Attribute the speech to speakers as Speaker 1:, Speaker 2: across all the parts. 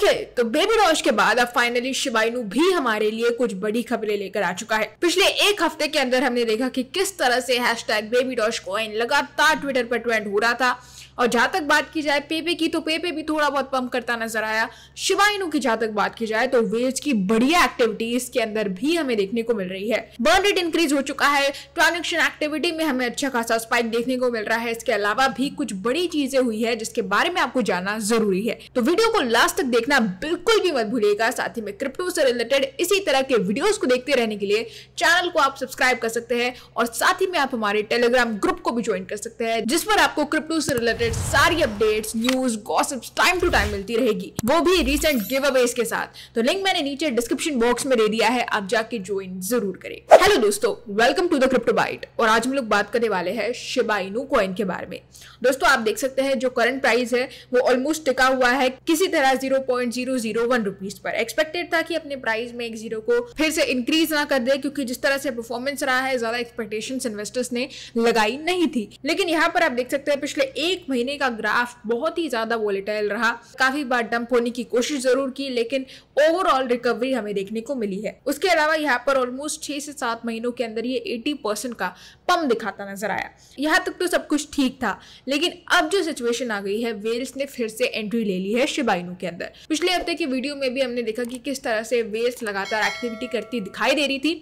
Speaker 1: okay okay, तो baby डॉश के बाद अब फाइनली शिवाइनू भी हमारे लिए कुछ बड़ी खबरें लेकर आ चुका है पिछले एक हफ्ते के अंदर हमने देखा कि किस तरह से हैशटैग बेबी डॉश को लगातार ट्विटर पर ट्रेंड हो रहा था और जहां तक बात की जाए पेपे की तो पेपे भी थोड़ा बहुत पंप करता नजर आया शिवाइनु की जहां तक बात की जाए तो वेज की बढ़िया एक्टिविटीज के अंदर भी हमें देखने को मिल रही है बर्न रेट इंक्रीज हो चुका है ट्रांजेक्शन एक्टिविटी में हमें अच्छा खासा स्पाइक देखने को मिल रहा है इसके अलावा भी कुछ बड़ी चीजें हुई है जिसके बारे में आपको जानना जरूरी है तो वीडियो को लास्ट तक देखना बिल्कुल भी मत भूलिएगा साथ ही में क्रिप्टो से रिलेटेड इसी तरह के वीडियोस को देखते रहने के लिए चैनल को आप सब्सक्राइब कर सकते हैं और साथ ही में आप हमारे टेलीग्राम ग्रुप को भी ज्वाइन कर सकते हैं जिस पर आपको क्रिप्टो से रिलेटेड रिलेटेड सारी updates news gossips time to time मिलती रहेगी वो भी रिसेंट गिव अवेज के साथ तो लिंक मैंने नीचे डिस्क्रिप्शन बॉक्स में दे दिया है आप जाके ज्वाइन जरूर करें हेलो दोस्तों welcome to the crypto byte और आज हम लोग बात करने वाले हैं शिबाइनू कॉइन के बारे में दोस्तों आप देख सकते हैं जो करंट प्राइस है वो ऑलमोस्ट टिका हुआ है किसी तरह zero point zero zero one rupees पर एक्सपेक्टेड था कि अपने प्राइस में एक जीरो को फिर से इंक्रीज ना कर दे क्योंकि जिस तरह से परफॉर्मेंस रहा है ज्यादा एक्सपेक्टेशन इन्वेस्टर्स ने लगाई नहीं थी लेकिन यहाँ पर आप देख सकते हैं पिछले एक महीने महीने का ग्राफ बहुत ही ज़्यादा वोलेटाइल रहा काफ़ी बार डंप होने की कोशिश जरूर की लेकिन ओवरऑल रिकवरी हमें देखने को मिली है उसके अलावा यहाँ पर ऑलमोस्ट छह से सात महीनों के अंदर ये एटी का पम दिखाता नजर आया यहाँ तक तो सब कुछ ठीक था लेकिन अब जो सिचुएशन आ गई है वेल्स ने फिर से एंट्री ले ली है शिबाइनू के अंदर पिछले हफ्ते की वीडियो में भी हमने देखा कि किस तरह से वेल्स लगातार एक्टिविटी करती दिखाई दे रही थी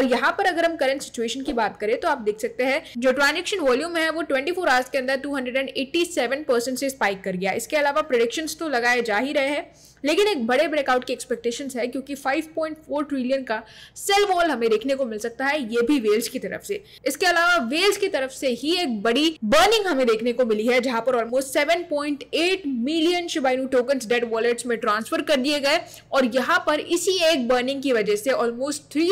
Speaker 1: और यहाँ पर अगर हम करंट सिचुएशन की बात करें तो आप देख सकते हैं जो ट्रांजेक्शन वॉल्यूम है वो 24 फोर आवर्स के अंदर 57 परसेंट से स्पाइक कर गया इसके अलावा प्रोडिक्शंस तो लगाए जा ही रहे हैं लेकिन एक बड़े ब्रेकआउट की एक्सपेक्टेशंस है क्योंकि 5.4 ट्रिलियन का सेल वॉल हमें देखने को मिल सकता है ये भी वेल्स की तरफ से इसके अलावा वेल्स की तरफ से ही एक बड़ी बर्निंग हमें देखने को मिली है जहां पर almost seven million Shiba Inu token dead wallets में ट्रांसफर कर दिए गए और यहाँ पर इसी एक बर्निंग की वजह से ऑलमोस्ट थ्री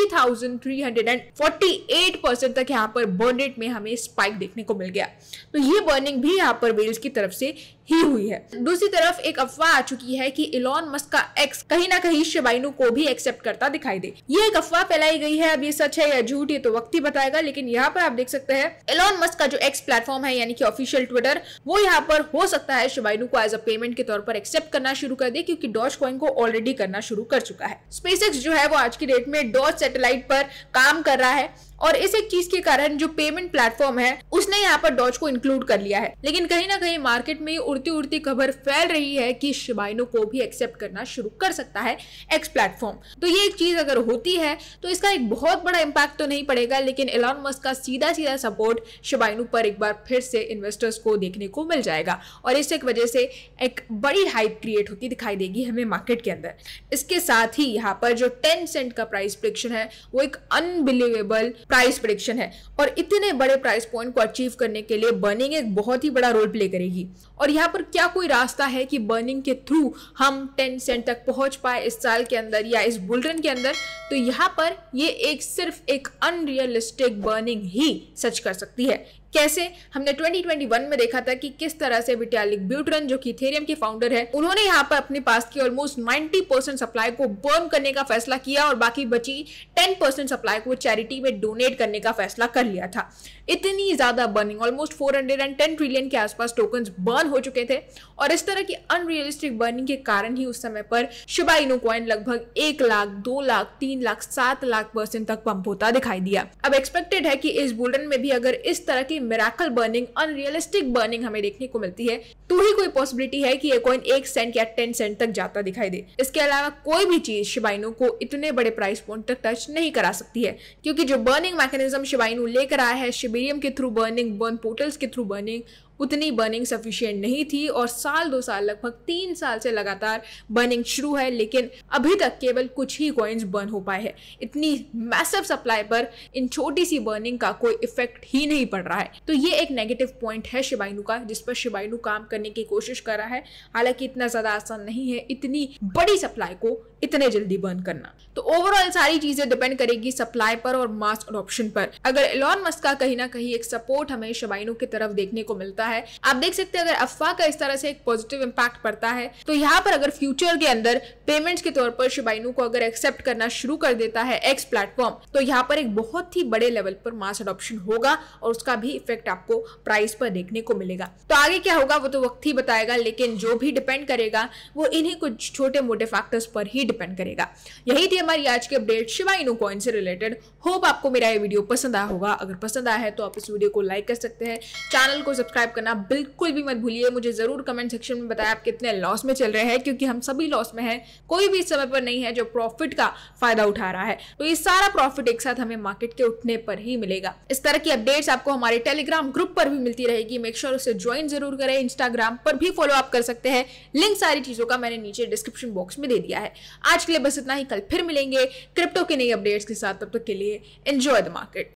Speaker 1: तक यहाँ पर बर्न रेट में हमें स्पाइक देखने को मिल गया तो ये बर्निंग भी यहाँ पर वेल्स की तरफ से ही हुई है दूसरी तरफ एक अफवाह आ चुकी है कि इलॉन मस्क का एक्स कहीं ना कहीं शिवाइनू को भी एक्सेप्ट करता दिखाई दे ये एक अफवाह फैलाई गई है अब ये सच है या झूठ ये तो वक्त ही बताएगा लेकिन यहाँ पर आप देख सकते हैं इलॉन मस्क का जो एक्स प्लेटफॉर्म है यानी कि ऑफिशियल ट्विटर वो यहाँ पर हो सकता है शिवाइनू को एज अ पेमेंट के तौर पर एक्सेप्ट करना शुरू कर दे क्योंकि डॉज कॉइन को ऑलरेडी करना शुरू कर चुका है स्पेस जो है वो आज की डेट में डॉज सेटेलाइट पर काम कर रहा है और इस एक चीज के कारण जो पेमेंट प्लेटफॉर्म है उसने यहाँ पर डॉज को इंक्लूड कर लिया है लेकिन कहीं ना कहीं मार्केट में उड़ती उड़ती खबर फैल रही है कि शिबाइनो को भी एक्सेप्ट करना शुरू कर सकता है एक्स प्लेटफॉर्म तो ये एक चीज अगर होती है तो इसका एक बहुत बड़ा इम्पैक्ट तो नहीं पड़ेगा लेकिन एलॉन मस्क का सीधा सीधा सपोर्ट शिबाइनो पर एक बार फिर से इन्वेस्टर्स को देखने को मिल जाएगा और इस एक वजह से एक बड़ी हाइप क्रिएट होती दिखाई देगी हमें मार्केट के अंदर इसके साथ ही यहाँ पर जो टेन सेंट का प्राइस प्रिक्शन है वो एक अनबिलीवेबल प्राइस प्रडिक्शन है और इतने बड़े प्राइस पॉइंट को अचीव करने के लिए बर्निंग एक बहुत ही बड़ा रोल प्ले करेगी और यहाँ पर क्या कोई रास्ता है कि बर्निंग के थ्रू हम टेन सेंट तक पहुँच पाए इस साल के अंदर या इस बुलरन के अंदर तो यहाँ पर ये एक सिर्फ एक अनरियलिस्टिक बर्निंग ही सच कर सकती है कैसे हमने 2021 में देखा था कि किस तरह से विटालिक ब्यूटरन जो कि थेरियम के फाउंडर है उन्होंने यहाँ पर अपने पास की ऑलमोस्ट 90 परसेंट सप्लाई को बर्न करने का फैसला किया और बाकी बची 10 परसेंट सप्लाई को चैरिटी में डोनेट करने का फैसला कर लिया था इतनी ज़्यादा बर्निंग ऑलमोस्ट फोर ट्रिलियन के आसपास टोकन बर्न हो चुके थे और इस तरह की अनरियलिस्टिक बर्निंग के कारण ही उस समय पर शिबा क्वाइन लगभग एक लाख दो लाख तीन लाख सात लाख परसेंट तक पंप होता दिखाई दिया अब एक्सपेक्टेड है कि इस बुलरन में भी अगर इस तरह की मेराकल बर्निंग अनरियलिस्टिक बर्निंग हमें देखने को मिलती है तो ही कोई पॉसिबिलिटी है कि ये कॉइन एक सेंट या टेन सेंट तक जाता दिखाई दे इसके अलावा कोई भी चीज शिवाइनो को इतने बड़े प्राइस पॉइंट तक टच नहीं करा सकती है क्योंकि जो बर्निंग मैकेनिज्म शिवाइनो लेकर आया है शिबेरियम के थ्रू बर्निंग बर्न पोर्टल्स के थ्रू बर्निंग उतनी बर्निंग सफिशियंट नहीं थी और साल दो साल लगभग तीन साल से लगातार बर्निंग शुरू है लेकिन अभी तक केवल कुछ ही कॉइन्स बर्न हो पाए हैं इतनी मैसिव सप्लाई पर इन छोटी सी बर्निंग का कोई इफेक्ट ही नहीं पड़ रहा है तो ये एक नेगेटिव पॉइंट है शिवाइनु का जिस पर शिवाइनु काम करने की कोशिश कर रहा है हालांकि इतना ज़्यादा आसान नहीं है इतनी बड़ी सप्लाई को इतने जल्दी बर्न करना तो ओवरऑल सारी चीज़ें डिपेंड करेगी सप्लाई पर और मास ऑप्शन पर अगर एलॉन मस्क का कहीं ना कहीं एक सपोर्ट हमें शिवाइनु की तरफ देखने को मिलता होता है आप देख सकते हैं अगर अफवाह का इस तरह से एक पॉजिटिव इम्पैक्ट पड़ता है तो यहाँ पर अगर फ्यूचर के अंदर पेमेंट्स के तौर पर शिबाइनू को अगर एक्सेप्ट करना शुरू कर देता है एक्स प्लेटफॉर्म तो यहाँ पर एक बहुत ही बड़े लेवल पर मास अडोप्शन होगा और उसका भी इफेक्ट आपको प्राइस पर देखने को मिलेगा तो आगे क्या होगा वो तो वक्त ही बताएगा लेकिन जो भी डिपेंड करेगा वो इन्हीं कुछ छोटे मोटे फैक्टर्स पर ही डिपेंड करेगा यही थी हमारी आज की अपडेट शिवाइनो कॉइन से रिलेटेड होप आपको मेरा ये वीडियो पसंद आया होगा अगर पसंद आया है तो आप इस वीडियो को लाइक कर सकते हैं चैनल को सब्सक्राइब करना बिल्कुल भी मत भूलिए मुझे ज़रूर कमेंट सेक्शन में बताएं आप कितने लॉस में चल रहे हैं क्योंकि हम सभी लॉस में हैं कोई भी इस समय पर नहीं है जो प्रॉफिट का फायदा उठा रहा है तो ये सारा प्रॉफिट एक साथ हमें मार्केट के उठने पर ही मिलेगा इस तरह की अपडेट्स आपको हमारे टेलीग्राम ग्रुप पर भी मिलती रहेगी मेक श्योर उसे ज्वाइन जरूर करें इंस्टाग्राम पर भी फॉलो अप कर सकते हैं लिंक सारी चीज़ों का मैंने नीचे डिस्क्रिप्शन बॉक्स में दे दिया है आज के लिए बस इतना ही कल फिर मिलेंगे क्रिप्टो के नई अपडेट्स के साथ तब तक के लिए एंजॉय द मार्केट